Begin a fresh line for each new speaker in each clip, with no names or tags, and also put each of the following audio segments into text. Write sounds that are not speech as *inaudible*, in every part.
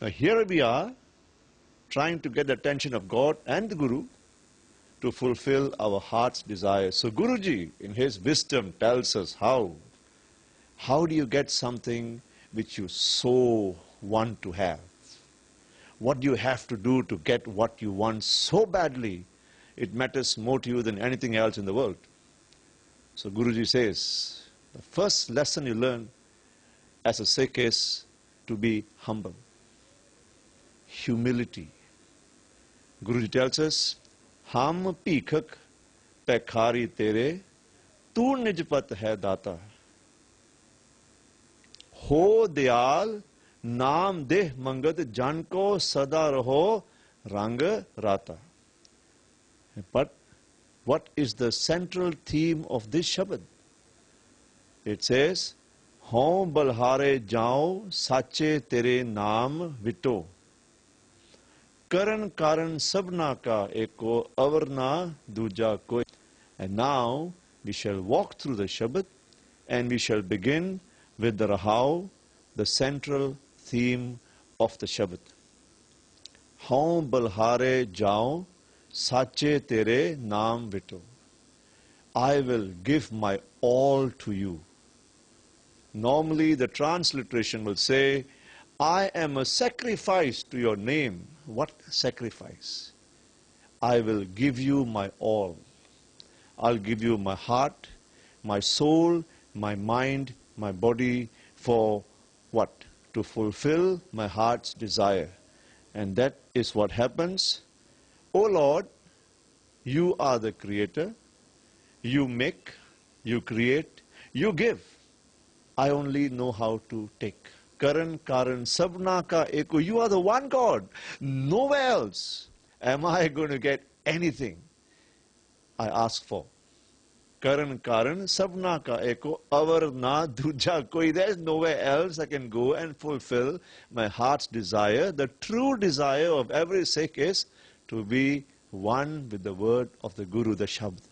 Now here we are trying to get the attention of God and the Guru to fulfill our heart's desire. So Guruji, in his wisdom, tells us how. How do you get something which you so want to have? What do you have to do to get what you want so badly? It matters more to you than anything else in the world. So Guruji says, the first lesson you learn as a Sikh is to be humble. humility. Guruji tells us, Ham pikhak pekhari tere, tu nijpat hai data. Ho dayal naam deh mangat जान को सदा रहो रंग राता but what is the central theme of this Shabad? It says, Hon balhare jao sache tere naam vito. karan karan sabna ka avarna duja koi. And now we shall walk through the shabat, and we shall begin with the Rahau, the central theme of the shabat. ਹਉ Balhare, ਜਾਉ ਸਾਚੇ ਤੇਰੇ ਨਾਮ ਵਿਟੋ I will give my all to you. Normally the transliteration will say, I am a sacrifice to your name. What sacrifice? I will give you my all. I'll give you my heart, my soul, my mind, my body for what? To fulfill my heart's desire. And that is what happens. O oh Lord, you are the creator. You make, you create, you give. I only know how to take. करण कारण सबना का एको you are the one God no else am I gonna get anything I ask for करण कारण सबना का एक अवर ना दूजा कोई there no way else I can go and fulfil my heart desire the true desire of every Sikh is to be one with the word of the Guru the shabad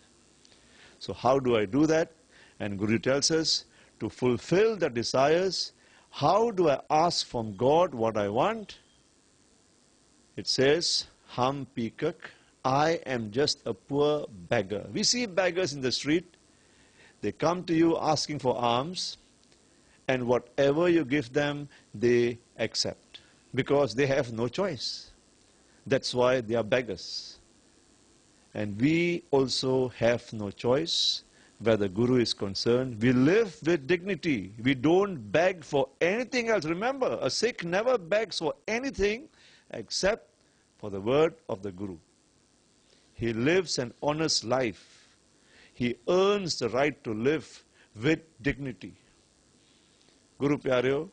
so how do I do that and Guru tells to fulfil the desires How do I ask from God what I want? It says, Hum peacock, I am just a poor beggar. We see beggars in the street. They come to you asking for alms, and whatever you give them, they accept because they have no choice. That's why they are beggars. And we also have no choice where the Guru is concerned, we live with dignity. We don't beg for anything else. Remember, a Sikh never begs for anything except for the word of the Guru. He lives an honest life. He earns the right to live with dignity. Guru Pyaryo,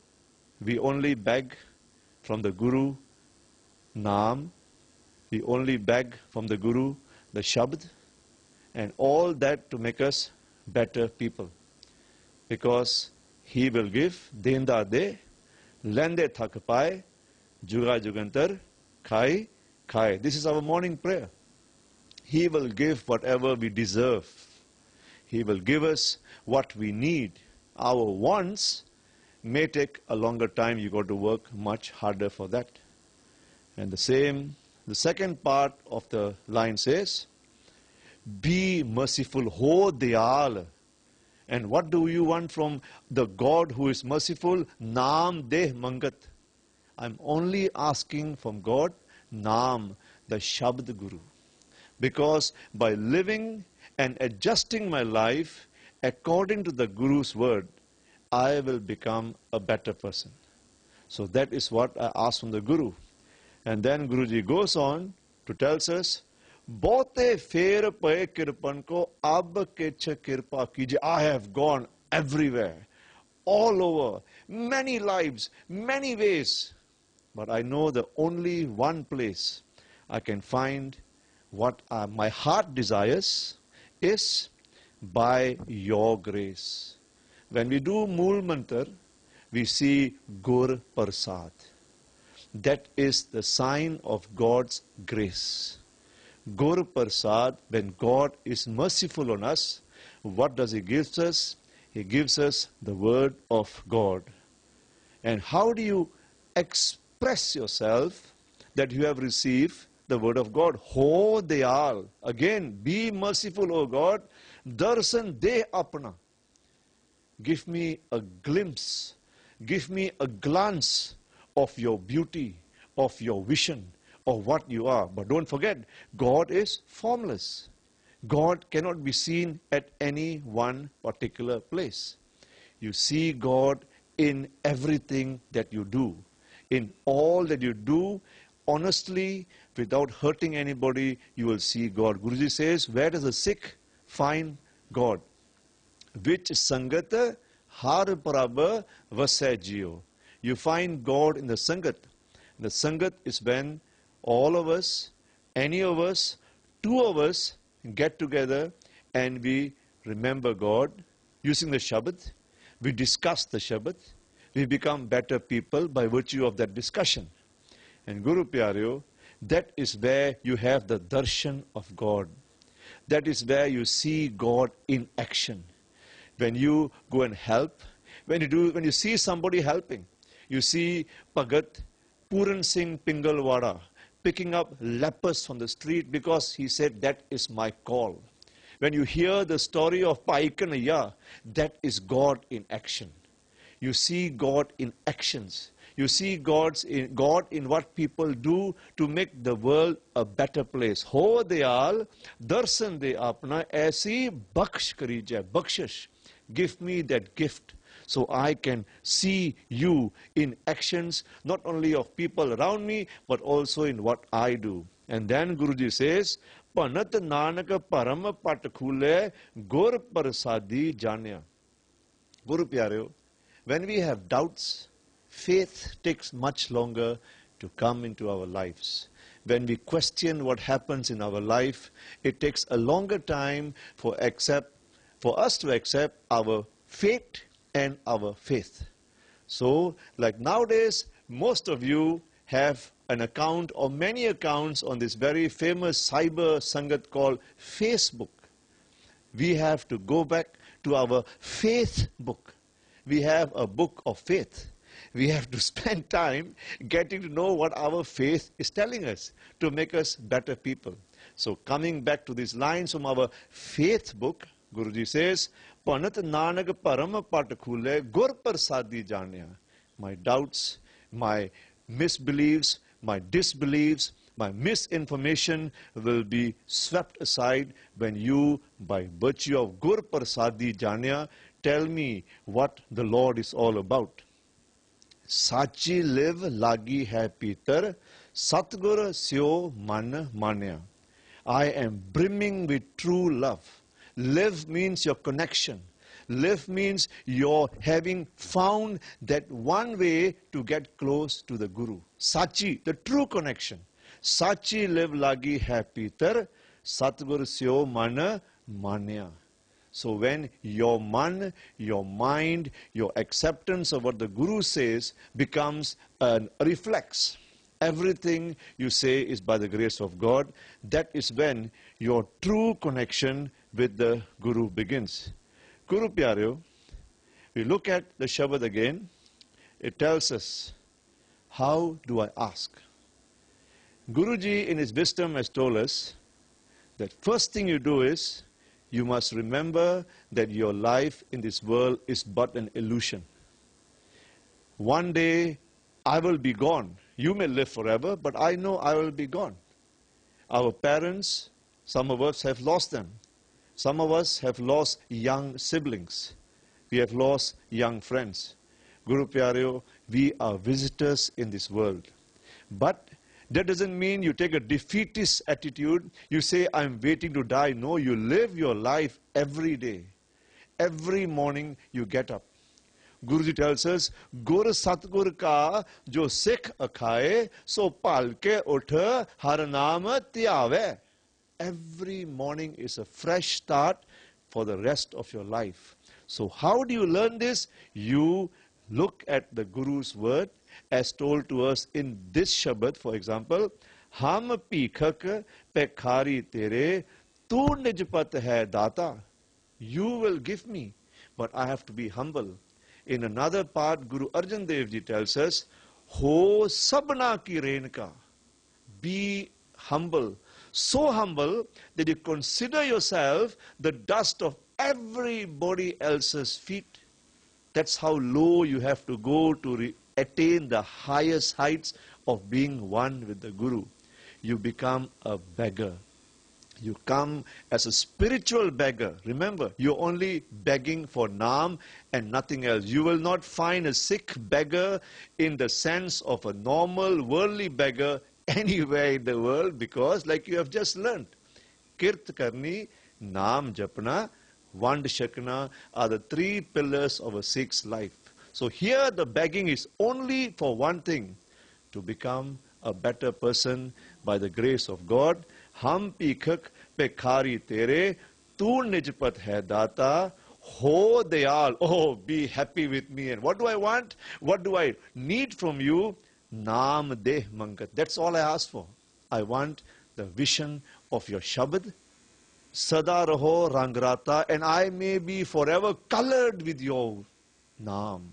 we only beg from the Guru Naam, we only beg from the Guru the Shabd, and all that to make us better people. Because he will give denda de, lende juga jugantar kai, kai. This is our morning prayer. He will give whatever we deserve. He will give us what we need. Our wants may take a longer time. You got to work much harder for that. And the same, the second part of the line says, be merciful. Ho dayal. And what do you want from the God who is merciful? Nam deh mangat. I'm only asking from God, Nam, the Shabd Guru. Because by living and adjusting my life according to the Guru's word, I will become a better person. So that is what I ask from the Guru. And then Guruji goes on to tells us बहुते फेर पे किरपन को अब किच कृपा कीजिए I have gone everywhere all over many live many ways but I know the only one place I can find what are my heart desires is by your grace when we do Mool Mantra we see Gur Prasad that is the sign of God's grace Guru Prasad, when God is merciful on us, what does He give us? He gives us the Word of God. And how do you express yourself that you have received the Word of God? Ho Dayal. Again, be merciful, O God. Darsan De Apna. Give me a glimpse, give me a glance of your beauty, of your vision or what you are. But don't forget, God is formless. God cannot be seen at any one particular place. You see God in everything that you do, in all that you do, honestly, without hurting anybody, you will see God. Guruji says, where does the Sikh find God? Which Sangata har prabha vasajio. You find God in the Sangat. The Sangat is when all of us, any of us, two of us get together and we remember God using the Shabbat. We discuss the Shabbat. We become better people by virtue of that discussion. And Guru Pyaryo, that is where you have the darshan of God. That is where you see God in action. When you go and help, when you, do, when you see somebody helping, you see Pagat Puran Singh Pingalwada, picking up lepers on the street because he said, That is my call. When you hear the story of Paikanaya, that is God in action. You see God in actions. You see God's in, God in what people do to make the world a better place. Ho deyal, darsan de apna, aisi baksh karijai, bakshish. Give me that gift so I can see you in actions, not only of people around me, but also in what I do. And then Guruji says, Panat Nanak Param Patakule Gur Parasadi Janya. Guru Pyareo, when we have doubts, faith takes much longer to come into our lives when we question what happens in our life, it takes a longer time for accept for us to accept our fate and our faith. So, like nowadays, most of you have an account or many accounts on this very famous cyber sangat called Facebook. We have to go back to our faith book. We have a book of faith. We have to *laughs* spend time getting to know what our faith is telling us to make us better people. So coming back to these lines from our faith book, Guruji says, ਭਨਤ ਨਾਨਕ ਭਰਮ ਪਟ ਖੂਲੇ ਗੁਰ ਪ੍ਰਸਾਦੀ ਜਾਣਿਆ my doubts my misbeliefs my disbeliefs my misinformation will be swept aside when you by virtue of gur prasadi janya tell me what the lord is all about sachi live lagi hai peter satgur sio man manya i am brimming with true love Live means your connection. Live means you're having found that one way to get close to the Guru. Sachi, the true connection. Sachi live lagi happy tar, Satguru syo mana manya. So when your man, your mind, your acceptance of what the Guru says becomes a reflex. Everything you say is by the grace of God. That is when your true connection with the Guru begins. Guru Pyaryo, we look at the Shabad again. It tells us, how do I ask? Guruji in his wisdom has told us that first thing you do is you must remember that your life in this world is but an illusion. One day I will be gone. You may live forever, but I know I will be gone. Our parents, some of us have lost them. Some of us have lost young siblings. We have lost young friends. Guru Pyareo, we are visitors in this world. But that doesn't mean you take a defeatist attitude. You say, I'm waiting to die. No, you live your life every day. Every morning you get up. Guruji tells us, Gur Satgur ka jo sikh akhaye, so palke utha haranam tiave. Every morning is a fresh start for the rest of your life. So how do you learn this? You look at the Guru's word as told to us in this Shabad, for example, Ham pekhak pekhari tere tu nijpat hai data. You will give me, but I have to be humble. In another part, Guru Arjan Dev Ji tells us, Ho sabna ki renka. Be humble so humble that you consider yourself the dust of everybody else's feet. That's how low you have to go to attain the highest heights of being one with the Guru. You become a beggar. You come as a spiritual beggar. Remember, you're only begging for naam and nothing else. You will not find a sick beggar in the sense of a normal worldly beggar *laughs* anywhere in the world because, like you have just learned, kirt karni, nam japna, vand shakna are the three pillars of a Sikh's life. So here the begging is only for one thing, to become a better person by the grace of God. Ham pikhak pe khari tere, tu nijpat hai data, ho dayal, oh be happy with me. And what do I want? What do I need from you? Nam Deh Mangat. That's all I ask for. I want the vision of your Shabad. Sada Raho Rangrata, and I may be forever colored with your Nam.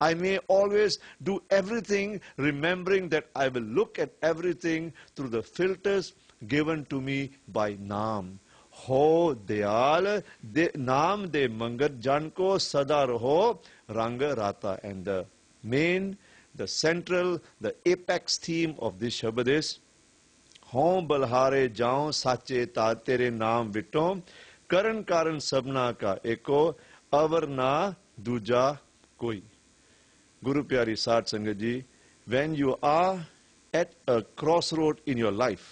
I may always do everything remembering that I will look at everything through the filters given to me by Nam. Ho Dayal, de, Nam De Mangat Janko Sada Raho Ranga And the main the central, the apex theme of this Shabad is ਹੋਂ ਬਲਹਾਰੇ ਜਾਉ ਸਾਚੇ ਤਾ ਤੇਰੇ ਨਾਮ widow ਕਰਨ ਕਾਰਨ ਸਭਨਾ ਕਾ ਏਕੋ ਅਵਰ ਨਾ ਦੂਜਾ ਕੋਈ ਗੁਰੂ ਪਿਆਰੀ when you are at a crossroad in your life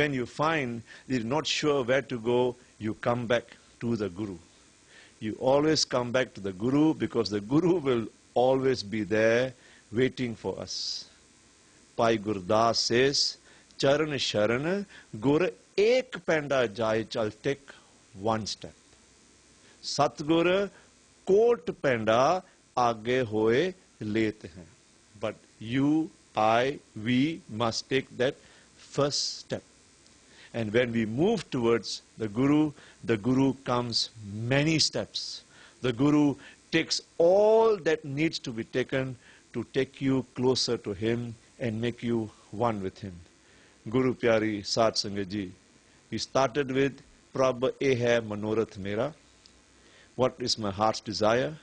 when you find you're not sure where to go, you come back to the Guru. You always come back to the Guru because the Guru will always be there waiting for us. Pai Gurdas says, Charan Sharan, Guru, Ek Panda Jai Chal take one step. Satguru Kot Panda Aage Hoye Lete Hain. But you, I, we must take that first step. And when we move towards the Guru, the Guru comes many steps. The Guru takes all that needs to be taken to take you closer to Him and make you one with Him. Guru Pyari Sat Sangaji. He started with Prabha Aha manorath mera. What is my heart's desire?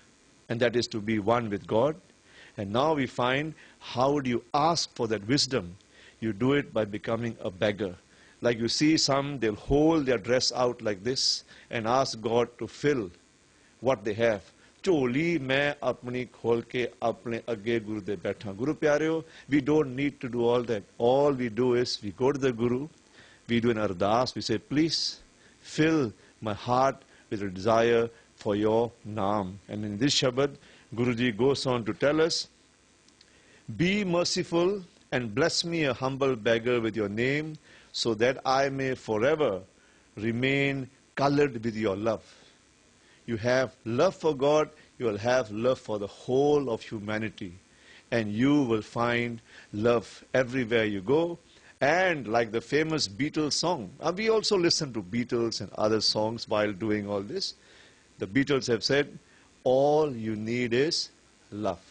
And that is to be one with God. And now we find how do you ask for that wisdom? You do it by becoming a beggar. Like you see some, they'll hold their dress out like this and ask God to fill what they have. झोली मैं अपनी खोल के अपने अगे गुरु दे बैठा गुरु प्यारे हो we don't need to do all that all we do is we go to the Guru we do an ardas we say please fill my heart with desire for your naam and in this shabad Guru ji go on to tell us be merciful and bless me a humble beggar with your name so that I may forever remain coloured with your love you have love for God, you will have love for the whole of humanity. And you will find love everywhere you go. And like the famous Beatles song, and we also listen to Beatles and other songs while doing all this. The Beatles have said, all you need is love.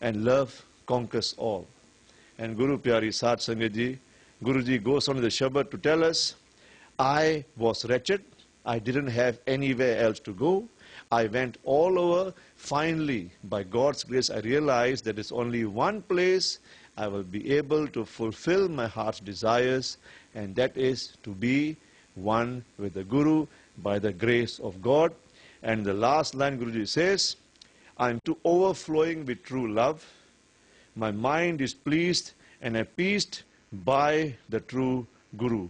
And love conquers all. And Guru Pyari Sat Guruji goes on the Shabad to tell us, I was wretched, I didn't have anywhere else to go. I went all over. Finally, by God's grace, I realized that it's only one place I will be able to fulfill my heart's desires, and that is to be one with the Guru by the grace of God. And the last line Guruji says, I'm too overflowing with true love. My mind is pleased and appeased by the true Guru.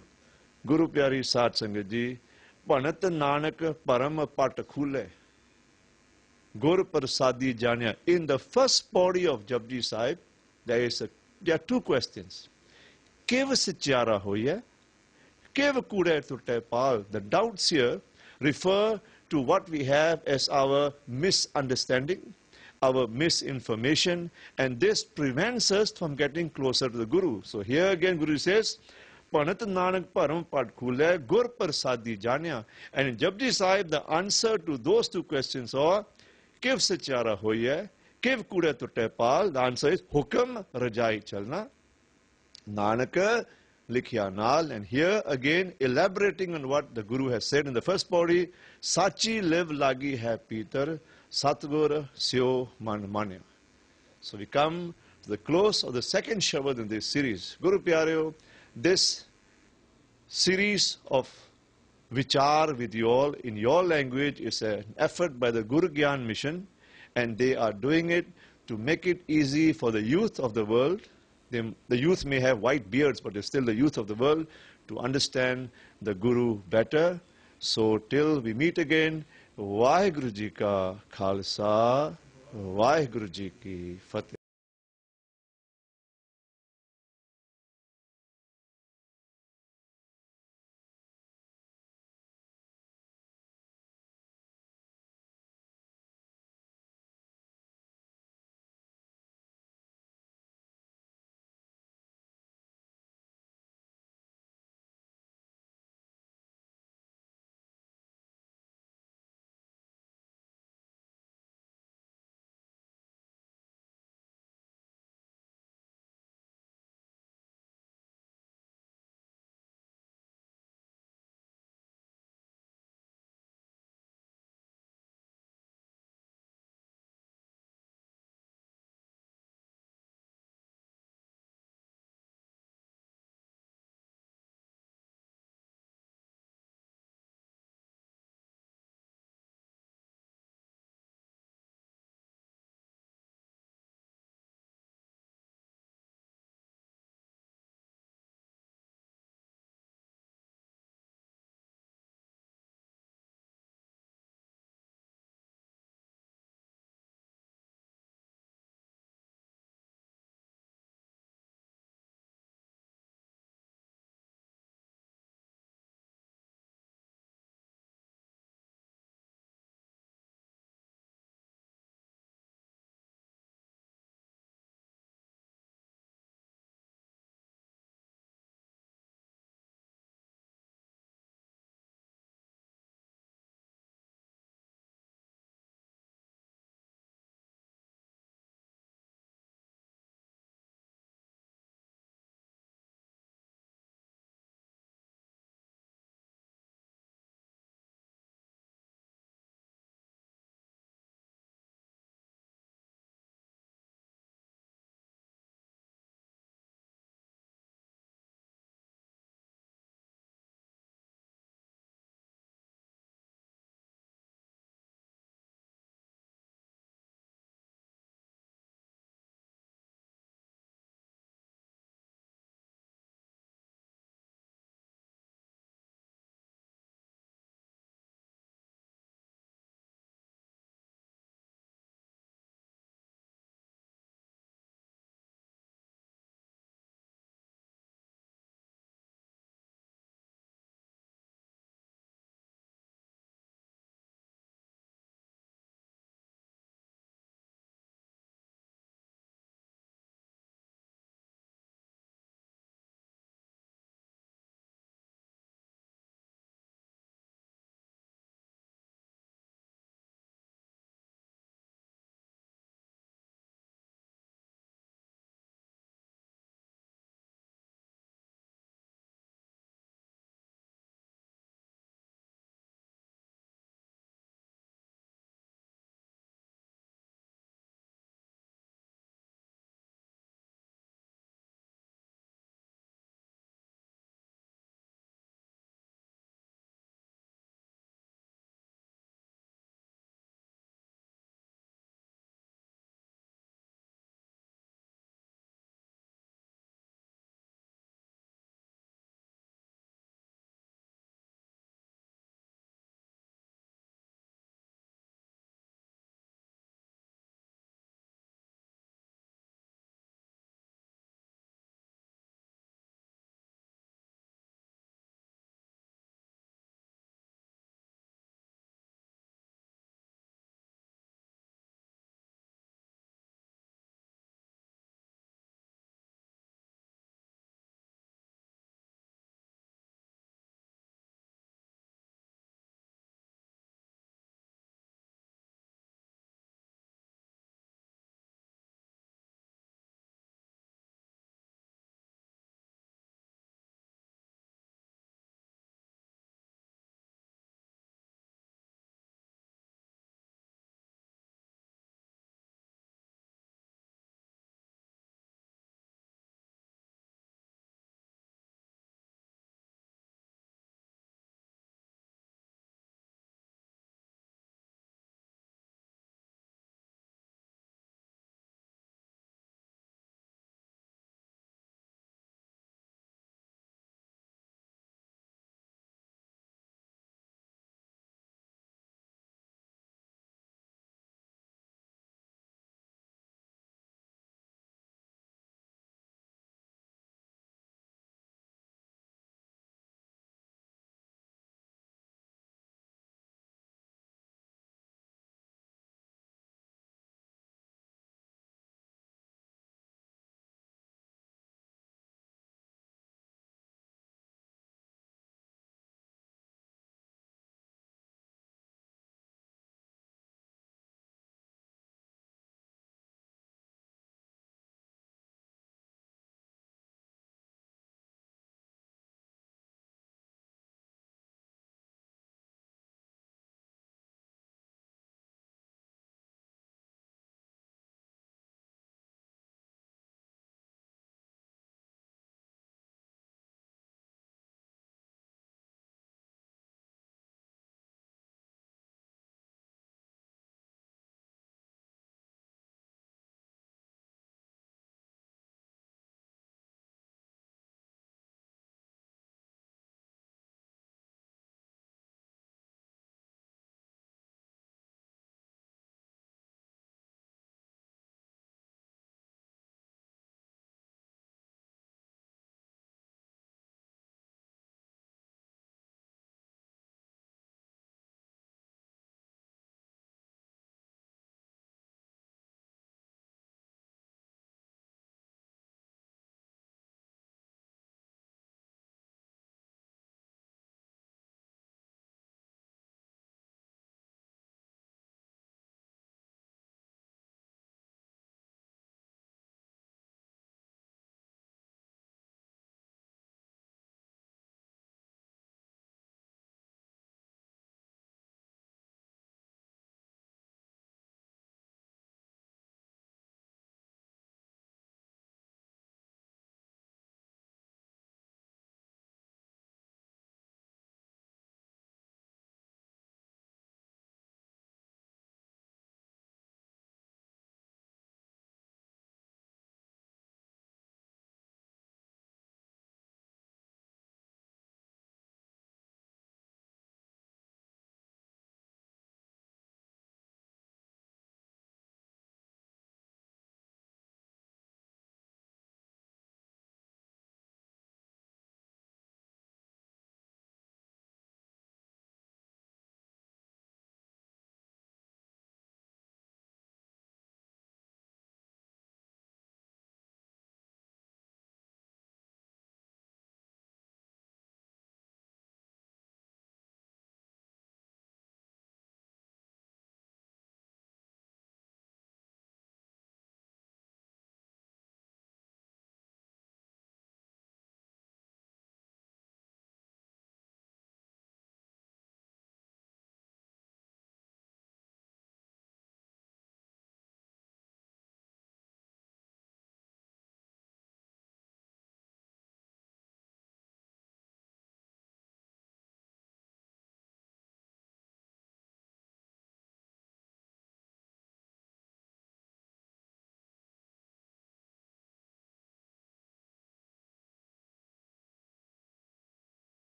Guru Pyari Sat Ji, ਭਣਤ ਨਾਨਕ ਭਰਮ ਪਟ ਖੂਲੇ ਗੁਰ ਪ੍ਰਸਾਦੀ ਜਾਣਿਆ in the first body of Japji Sahib there is there are two questions ਕਿਵ ਸਚਿਆਰਾ ਹੋਇਆ ਕਿਵ ਕੂੜੇ ਟੁੱਟੇ the doubts here refer to what we have as our misunderstanding our misinformation and this prevents us from getting closer to the guru so here again guru says ਭਣਤ Nanak ਭਰਮ ਪਟ ਖੁਲੇ ਗੁਰ ਪ੍ਰਸਾਦੀ ਜਾਣਿਆ ਐਂਡ ਜਪਜੀ ਸਾਹਿਬ ਦਾ answer to those two questions are ਕਿਵ ਸਚਾਰਾ ਹੋਈਐ ਕਿਵ ਕੂੜੇ ਟੁੱਟੇ ਪਾਲ ਦਾ ਆਨਸਰ ਇਜ਼ ਹੁਕਮ ਰਜਾਈ ਚਲਣਾ ਨਾਨਕ ਲਿਖਿਆ ਨਾਲ and here again elaborating on what the Guru has said in the first pauri ਸਾਚੀ ਲਿਵ ਲਾਗੀ ਹੈ ਪੀਤਰ ਸਤਗੁਰ ਸਿਓ ਮਨ ਮਾਨਿਆ ਸੋ ਵੀ ਕਮ the close of the second Shabad in this series. Guru Pyareo, this series of vichar with you all in your language is an effort by the Guru Gyan Mission and they are doing it to make it easy for the youth of the world. They, the youth may have white beards, but they're still the youth of the world to understand the Guru better. So till we meet again, Vaheguru Ji ka Khalsa, Vaheguru Ji ki Fateh.